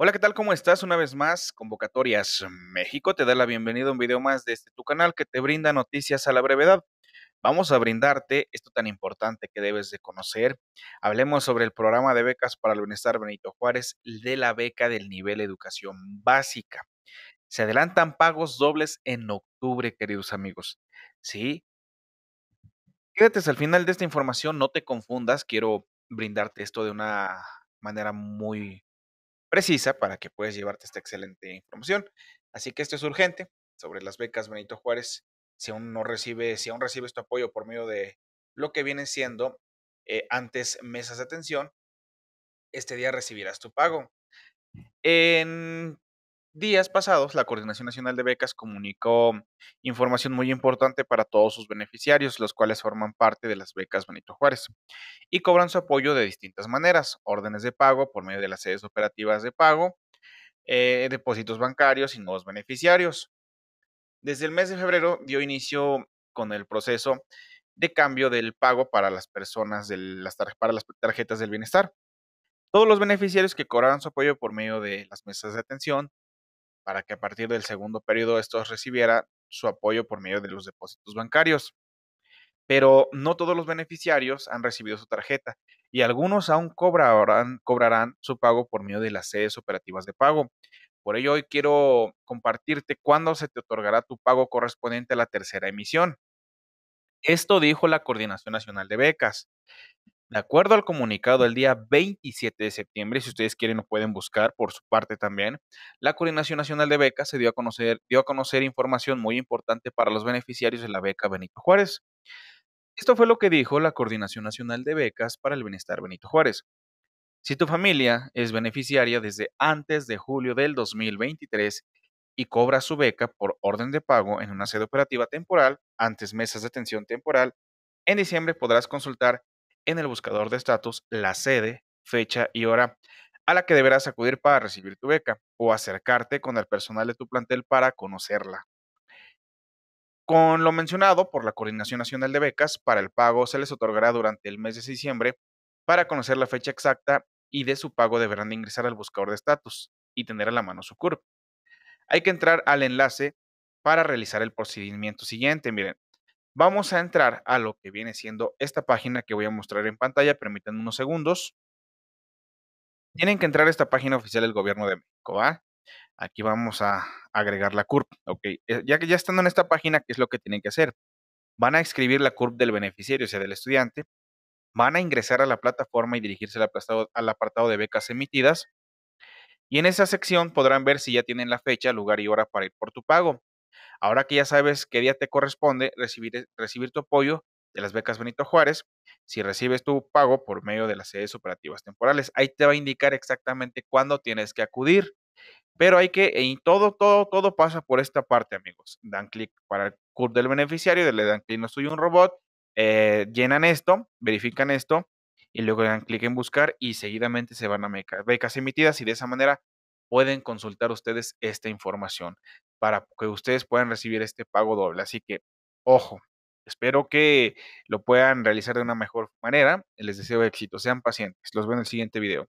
Hola, ¿qué tal? ¿Cómo estás? Una vez más, Convocatorias México te da la bienvenida a un video más de este tu canal que te brinda noticias a la brevedad. Vamos a brindarte esto tan importante que debes de conocer. Hablemos sobre el programa de becas para el bienestar Benito Juárez de la beca del nivel educación básica. Se adelantan pagos dobles en octubre, queridos amigos. Sí. Quédate al final de esta información, no te confundas, quiero brindarte esto de una manera muy precisa para que puedas llevarte esta excelente información. Así que esto es urgente sobre las becas Benito Juárez. Si aún no recibe, si aún recibes tu apoyo por medio de lo que vienen siendo eh, antes mesas de atención, este día recibirás tu pago. En días pasados, la Coordinación Nacional de Becas comunicó información muy importante para todos sus beneficiarios, los cuales forman parte de las becas Benito Juárez, y cobran su apoyo de distintas maneras, órdenes de pago por medio de las sedes operativas de pago, eh, depósitos bancarios y nuevos beneficiarios. Desde el mes de febrero dio inicio con el proceso de cambio del pago para las personas de las para las tarjetas del bienestar. Todos los beneficiarios que cobraron su apoyo por medio de las mesas de atención para que a partir del segundo periodo estos recibiera su apoyo por medio de los depósitos bancarios. Pero no todos los beneficiarios han recibido su tarjeta y algunos aún cobrarán su pago por medio de las sedes operativas de pago. Por ello, hoy quiero compartirte cuándo se te otorgará tu pago correspondiente a la tercera emisión. Esto dijo la Coordinación Nacional de Becas. De acuerdo al comunicado, el día 27 de septiembre, si ustedes quieren lo pueden buscar por su parte también, la Coordinación Nacional de Becas se dio a conocer, dio a conocer información muy importante para los beneficiarios de la beca Benito Juárez. Esto fue lo que dijo la Coordinación Nacional de Becas para el Bienestar Benito Juárez. Si tu familia es beneficiaria desde antes de julio del 2023 y cobra su beca por orden de pago en una sede operativa temporal, antes mesas de atención temporal, en diciembre podrás consultar en el buscador de estatus la sede, fecha y hora a la que deberás acudir para recibir tu beca o acercarte con el personal de tu plantel para conocerla. Con lo mencionado por la Coordinación Nacional de Becas, para el pago se les otorgará durante el mes de diciembre. Para conocer la fecha exacta y de su pago deberán ingresar al buscador de estatus y tener a la mano su CURP. Hay que entrar al enlace para realizar el procedimiento siguiente. Miren, Vamos a entrar a lo que viene siendo esta página que voy a mostrar en pantalla. Permítanme unos segundos. Tienen que entrar a esta página oficial del gobierno de México. Aquí vamos a agregar la CURP. Eh, ya que ya estando en esta página, ¿qué es lo que tienen que hacer? Van a escribir la CURP del beneficiario, o sea, del estudiante. Van a ingresar a la plataforma y dirigirse al apartado de becas emitidas. Y en esa sección podrán ver si ya tienen la fecha, lugar y hora para ir por tu pago. Ahora que ya sabes qué día te corresponde recibir, e, recibir tu apoyo de las becas Benito Juárez, si recibes tu pago por medio de las sedes operativas temporales, ahí te va a indicar exactamente cuándo tienes que acudir. Pero hay que, y todo, todo, todo pasa por esta parte, amigos. Dan clic para el curso del beneficiario, le dan clic no soy un robot, eh, llenan esto, verifican esto, y luego dan clic en buscar y seguidamente se van a becas emitidas y de esa manera pueden consultar ustedes esta información para que ustedes puedan recibir este pago doble. Así que, ojo, espero que lo puedan realizar de una mejor manera. Les deseo éxito, sean pacientes. Los veo en el siguiente video.